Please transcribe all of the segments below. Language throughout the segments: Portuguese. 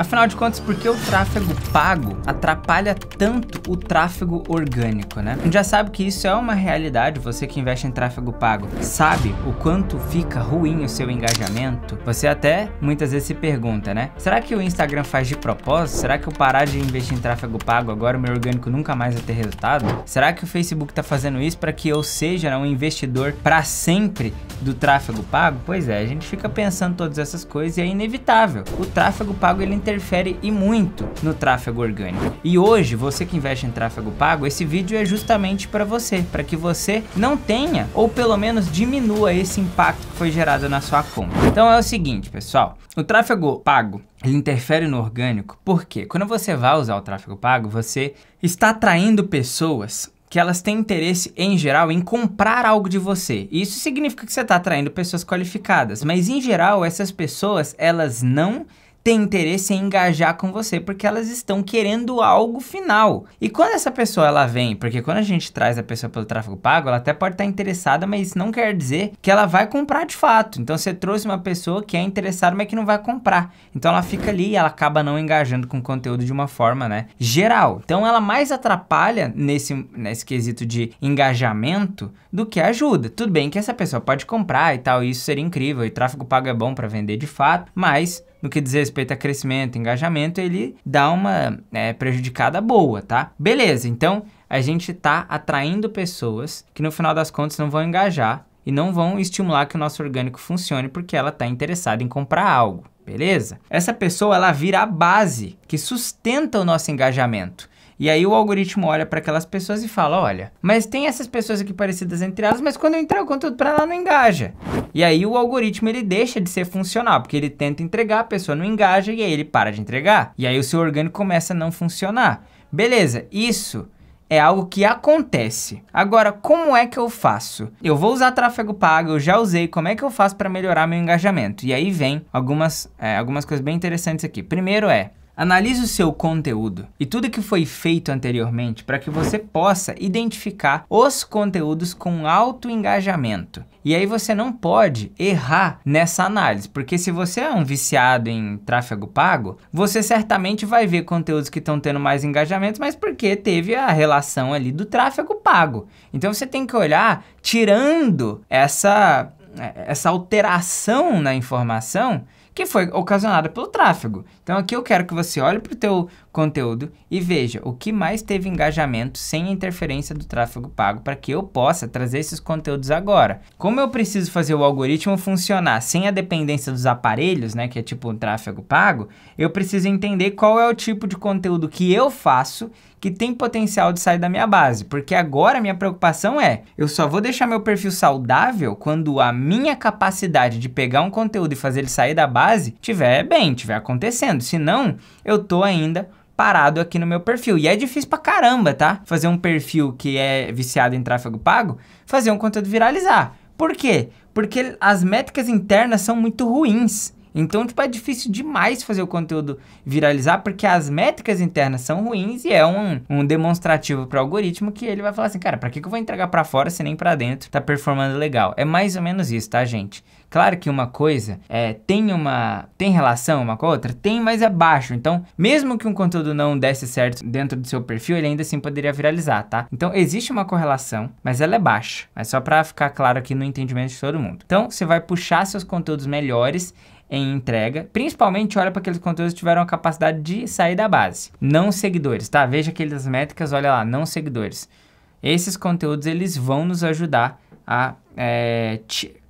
Afinal de contas, por que o tráfego pago atrapalha tanto o tráfego orgânico, né? A gente já sabe que isso é uma realidade, você que investe em tráfego pago sabe o quanto fica ruim o seu engajamento? Você até muitas vezes se pergunta, né? Será que o Instagram faz de propósito? Será que eu parar de investir em tráfego pago agora o meu orgânico nunca mais vai ter resultado? Será que o Facebook tá fazendo isso para que eu seja né, um investidor para sempre do tráfego pago? Pois é, a gente fica pensando todas essas coisas e é inevitável. O tráfego pago ele interfere e muito no tráfego orgânico. E hoje, você que investe em tráfego pago, esse vídeo é justamente para você, para que você não tenha ou pelo menos diminua esse impacto que foi gerado na sua conta. Então é o seguinte, pessoal, o tráfego pago ele interfere no orgânico, porque quando você vai usar o tráfego pago, você está atraindo pessoas que elas têm interesse em geral em comprar algo de você. Isso significa que você está atraindo pessoas qualificadas, mas em geral essas pessoas elas não tem interesse em engajar com você porque elas estão querendo algo final. E quando essa pessoa ela vem, porque quando a gente traz a pessoa pelo tráfego pago, ela até pode estar interessada, mas isso não quer dizer que ela vai comprar de fato. Então você trouxe uma pessoa que é interessada, mas que não vai comprar. Então ela fica ali e ela acaba não engajando com o conteúdo de uma forma, né, geral. Então ela mais atrapalha nesse nesse quesito de engajamento do que ajuda. Tudo bem que essa pessoa pode comprar e tal, e isso seria incrível e tráfego pago é bom para vender de fato, mas no que diz respeito a crescimento, engajamento, ele dá uma é, prejudicada boa, tá? Beleza, então a gente tá atraindo pessoas que no final das contas não vão engajar e não vão estimular que o nosso orgânico funcione porque ela está interessada em comprar algo, beleza? Essa pessoa ela vira a base que sustenta o nosso engajamento. E aí o algoritmo olha para aquelas pessoas e fala, olha, mas tem essas pessoas aqui parecidas entre elas, mas quando eu entrego conteúdo para ela não engaja. E aí o algoritmo ele deixa de ser funcional, porque ele tenta entregar, a pessoa não engaja e aí ele para de entregar. E aí o seu orgânico começa a não funcionar. Beleza, isso é algo que acontece. Agora, como é que eu faço? Eu vou usar tráfego pago, eu já usei, como é que eu faço para melhorar meu engajamento? E aí vem algumas, é, algumas coisas bem interessantes aqui. Primeiro é, Analise o seu conteúdo e tudo que foi feito anteriormente para que você possa identificar os conteúdos com alto engajamento. E aí você não pode errar nessa análise, porque se você é um viciado em tráfego pago, você certamente vai ver conteúdos que estão tendo mais engajamentos, mas porque teve a relação ali do tráfego pago. Então você tem que olhar tirando essa essa alteração na informação que foi ocasionada pelo tráfego. Então aqui eu quero que você olhe para o teu conteúdo e veja o que mais teve engajamento sem interferência do tráfego pago para que eu possa trazer esses conteúdos agora. Como eu preciso fazer o algoritmo funcionar sem a dependência dos aparelhos, né, que é tipo o tráfego pago, eu preciso entender qual é o tipo de conteúdo que eu faço que tem potencial de sair da minha base, porque agora minha preocupação é, eu só vou deixar meu perfil saudável quando a minha capacidade de pegar um conteúdo e fazer ele sair da base tiver bem, tiver acontecendo, Se não, eu tô ainda parado aqui no meu perfil. E é difícil pra caramba, tá? Fazer um perfil que é viciado em tráfego pago, fazer um conteúdo viralizar. Por quê? Porque as métricas internas são muito ruins. Então, tipo, é difícil demais fazer o conteúdo viralizar, porque as métricas internas são ruins e é um, um demonstrativo para o algoritmo que ele vai falar assim, cara, para que, que eu vou entregar para fora se nem para dentro tá performando legal? É mais ou menos isso, tá, gente? Claro que uma coisa é, tem uma tem relação uma com a outra, tem, mas é baixo. Então, mesmo que um conteúdo não desse certo dentro do seu perfil, ele ainda assim poderia viralizar, tá? Então, existe uma correlação, mas ela é baixa. É só para ficar claro aqui no entendimento de todo mundo. Então, você vai puxar seus conteúdos melhores em entrega. Principalmente olha para aqueles conteúdos que tiveram a capacidade de sair da base. Não seguidores, tá? Veja aquelas métricas, olha lá, não seguidores. Esses conteúdos eles vão nos ajudar a é,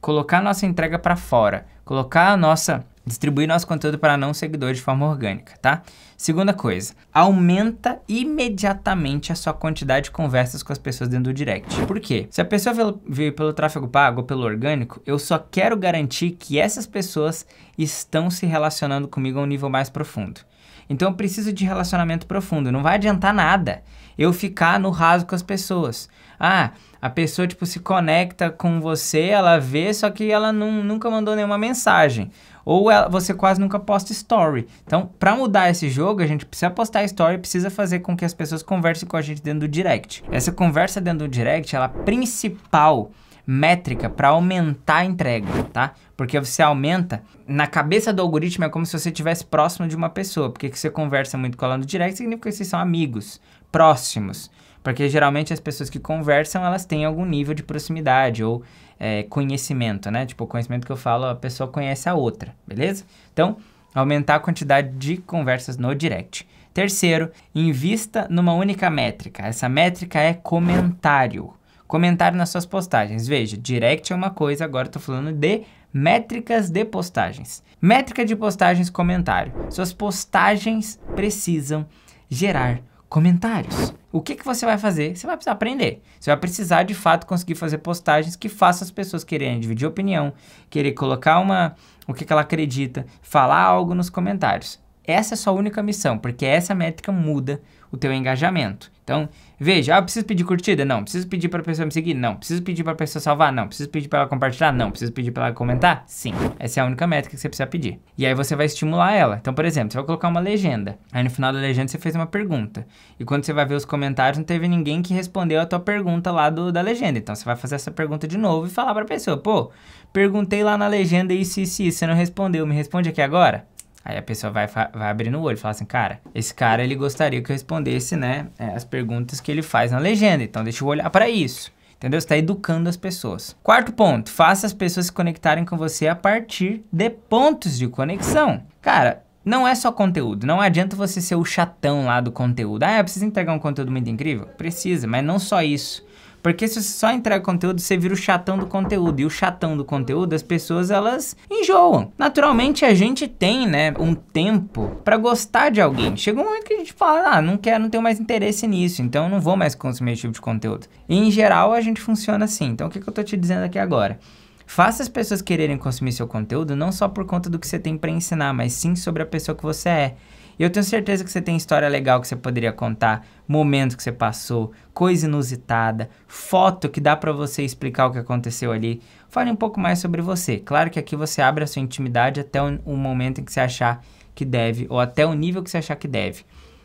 colocar nossa entrega para fora, colocar a nossa distribuir nosso conteúdo para não seguidores de forma orgânica, tá? Segunda coisa, aumenta imediatamente a sua quantidade de conversas com as pessoas dentro do direct. Por quê? Se a pessoa veio pelo tráfego pago ou pelo orgânico, eu só quero garantir que essas pessoas estão se relacionando comigo a um nível mais profundo. Então eu preciso de relacionamento profundo. Não vai adiantar nada eu ficar no raso com as pessoas. Ah, a pessoa tipo se conecta com você, ela vê, só que ela não, nunca mandou nenhuma mensagem ou ela, você quase nunca posta story. Então, para mudar esse jogo, a gente precisa postar story, precisa fazer com que as pessoas conversem com a gente dentro do direct. Essa conversa dentro do direct, ela é a principal métrica para aumentar a entrega, tá? Porque você aumenta, na cabeça do algoritmo é como se você estivesse próximo de uma pessoa, porque que você conversa muito com ela no direct significa que vocês são amigos, próximos. Porque geralmente as pessoas que conversam, elas têm algum nível de proximidade ou é, conhecimento, né? Tipo, conhecimento que eu falo, a pessoa conhece a outra, beleza? Então, aumentar a quantidade de conversas no direct. Terceiro, invista numa única métrica. Essa métrica é comentário. Comentário nas suas postagens. Veja, direct é uma coisa, agora estou falando de métricas de postagens. Métrica de postagens, comentário. Suas postagens precisam gerar comentários. O que, que você vai fazer? Você vai precisar aprender. Você vai precisar, de fato, conseguir fazer postagens que façam as pessoas quererem dividir opinião, querer colocar uma, o que, que ela acredita, falar algo nos comentários. Essa é a sua única missão, porque essa métrica muda o teu engajamento. Então, veja, ah, preciso pedir curtida? Não. Preciso pedir para a pessoa me seguir? Não. Preciso pedir para a pessoa salvar? Não. Preciso pedir para ela compartilhar? Não. Preciso pedir para ela comentar? Sim. Essa é a única métrica que você precisa pedir. E aí você vai estimular ela. Então, por exemplo, você vai colocar uma legenda. Aí no final da legenda você fez uma pergunta. E quando você vai ver os comentários, não teve ninguém que respondeu a tua pergunta lá do, da legenda. Então, você vai fazer essa pergunta de novo e falar para a pessoa, pô, perguntei lá na legenda isso, isso, isso, você não respondeu, me responde aqui agora? Aí a pessoa vai, vai abrindo o olho e fala assim, cara, esse cara ele gostaria que eu respondesse, né, é, as perguntas que ele faz na legenda, então deixa eu olhar para isso. Entendeu? Você está educando as pessoas. Quarto ponto, faça as pessoas se conectarem com você a partir de pontos de conexão. Cara, não é só conteúdo. Não adianta você ser o chatão lá do conteúdo. Ah, precisa entregar um conteúdo muito incrível? Precisa, mas não só isso. Porque se você só entrega conteúdo, você vira o chatão do conteúdo. E o chatão do conteúdo, as pessoas, elas enjoam. Naturalmente, a gente tem, né, um tempo para gostar de alguém. Chega um momento que a gente fala, ah, não quero, não tenho mais interesse nisso, então não vou mais consumir esse tipo de conteúdo. E, em geral, a gente funciona assim. Então, o que, que eu tô te dizendo aqui agora? Faça as pessoas quererem consumir seu conteúdo não só por conta do que você tem para ensinar, mas sim sobre a pessoa que você é. E eu tenho certeza que você tem história legal que você poderia contar, momento que você passou, coisa inusitada, foto que dá para você explicar o que aconteceu ali. Fale um pouco mais sobre você. Claro que aqui você abre a sua intimidade até o, o momento em que você achar que deve ou até o nível que você achar que deve.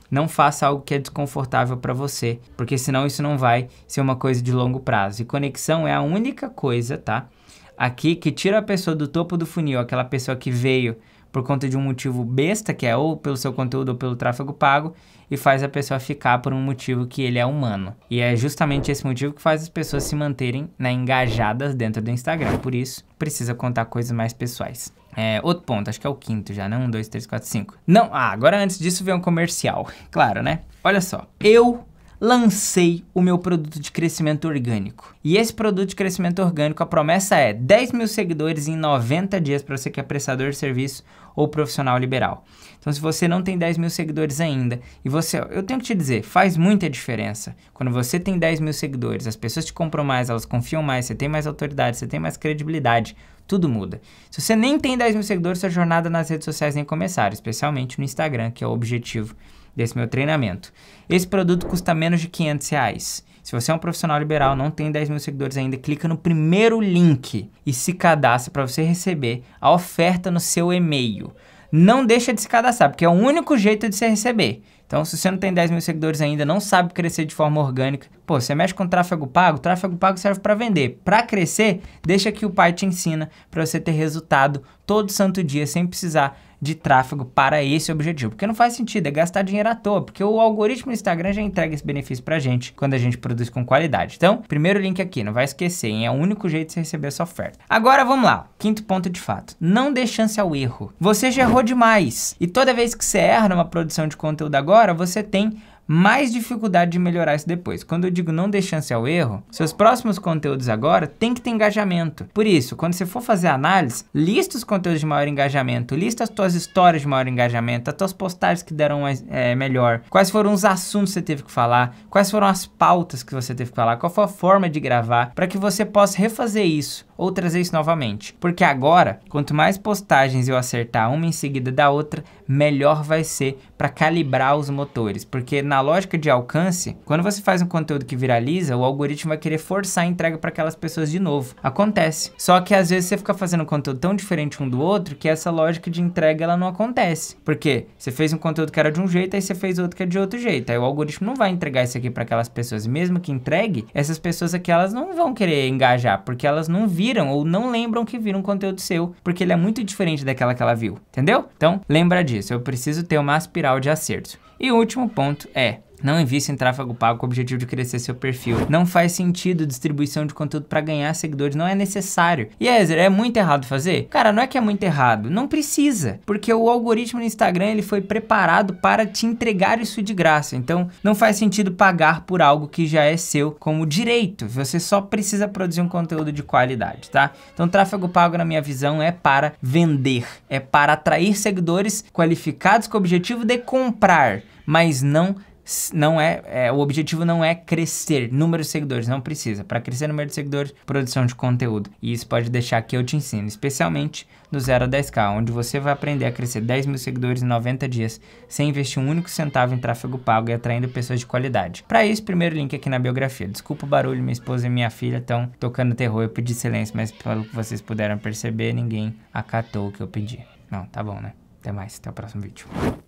Não faça algo que é desconfortável para você, porque senão isso não vai ser uma coisa de longo prazo. E conexão é a única coisa, tá? Aqui que tira a pessoa do topo do funil, aquela pessoa que veio por conta de um motivo besta, que é ou pelo seu conteúdo ou pelo tráfego pago, e faz a pessoa ficar por um motivo que ele é humano. E é justamente esse motivo que faz as pessoas se manterem né, engajadas dentro do Instagram. Por isso, precisa contar coisas mais pessoais. É, outro ponto, acho que é o quinto já, né? Um, dois, três, quatro, cinco. Não, ah, agora antes disso vem um comercial. Claro, né? Olha só, eu lancei o meu produto de crescimento orgânico. E esse produto de crescimento orgânico, a promessa é 10 mil seguidores em 90 dias para você que é prestador de serviço ou profissional liberal. Então, se você não tem 10 mil seguidores ainda, e você, eu tenho que te dizer, faz muita diferença. Quando você tem 10 mil seguidores, as pessoas te compram mais, elas confiam mais, você tem mais autoridade, você tem mais credibilidade, tudo muda. Se você nem tem 10 mil seguidores, sua jornada nas redes sociais nem começar, especialmente no Instagram, que é o objetivo desse meu treinamento. Esse produto custa menos de 500 reais. Se você é um profissional liberal, não tem 10 mil seguidores ainda, clica no primeiro link e se cadastra para você receber a oferta no seu e-mail. Não deixa de se cadastrar, porque é o único jeito de se receber. Então, se você não tem 10 mil seguidores ainda, não sabe crescer de forma orgânica, pô, você mexe com tráfego pago, tráfego pago serve para vender. Para crescer, deixa que o pai te ensina para você ter resultado todo santo dia sem precisar de tráfego para esse objetivo. Porque não faz sentido, é gastar dinheiro à toa, porque o algoritmo do Instagram já entrega esse benefício pra gente quando a gente produz com qualidade. Então, primeiro link aqui, não vai esquecer, hein? É o único jeito de você receber essa oferta. Agora vamos lá, quinto ponto de fato. Não dê chance ao erro. Você já errou demais. E toda vez que você erra numa produção de conteúdo agora, você tem mais dificuldade de melhorar isso depois. Quando eu digo não dê chance ao erro, seus próximos conteúdos agora tem que ter engajamento. Por isso, quando você for fazer análise, lista os conteúdos de maior engajamento, lista as tuas histórias de maior engajamento, as tuas postagens que deram mais, é, melhor, quais foram os assuntos que você teve que falar, quais foram as pautas que você teve que falar, qual foi a forma de gravar, para que você possa refazer isso ou trazer isso novamente. Porque agora, quanto mais postagens eu acertar uma em seguida da outra, melhor vai ser para calibrar os motores. Porque na lógica de alcance, quando você faz um conteúdo que viraliza, o algoritmo vai querer forçar a entrega para aquelas pessoas de novo. Acontece. Só que às vezes você fica fazendo um conteúdo tão diferente um do outro que essa lógica de entrega ela não acontece. Porque você fez um conteúdo que era de um jeito, aí você fez outro que é de outro jeito. Aí o algoritmo não vai entregar isso aqui para aquelas pessoas. E mesmo que entregue, essas pessoas aqui elas não vão querer engajar, porque elas não viram ou não lembram que viram um conteúdo seu, porque ele é muito diferente daquela que ela viu. Entendeu? Então, lembra disso disso, eu preciso ter uma espiral de acertos. E o último ponto é não invista em tráfego pago com o objetivo de crescer seu perfil. Não faz sentido distribuição de conteúdo para ganhar seguidores, não é necessário. E é muito errado fazer? Cara, não é que é muito errado, não precisa, porque o algoritmo no Instagram ele foi preparado para te entregar isso de graça. Então, não faz sentido pagar por algo que já é seu como direito. Você só precisa produzir um conteúdo de qualidade, tá? Então, tráfego pago na minha visão é para vender, é para atrair seguidores qualificados com o objetivo de comprar, mas não não é, é, o objetivo não é crescer número de seguidores, não precisa. Para crescer número de seguidores, produção de conteúdo. E isso pode deixar que eu te ensino, especialmente do 0 a 10k, onde você vai aprender a crescer 10 mil seguidores em 90 dias, sem investir um único centavo em tráfego pago e atraindo pessoas de qualidade. Para isso, primeiro link aqui na biografia. Desculpa o barulho, minha esposa e minha filha estão tocando terror, eu pedi silêncio, mas pelo que vocês puderam perceber, ninguém acatou o que eu pedi. Não, tá bom, né? Até mais, até o próximo vídeo.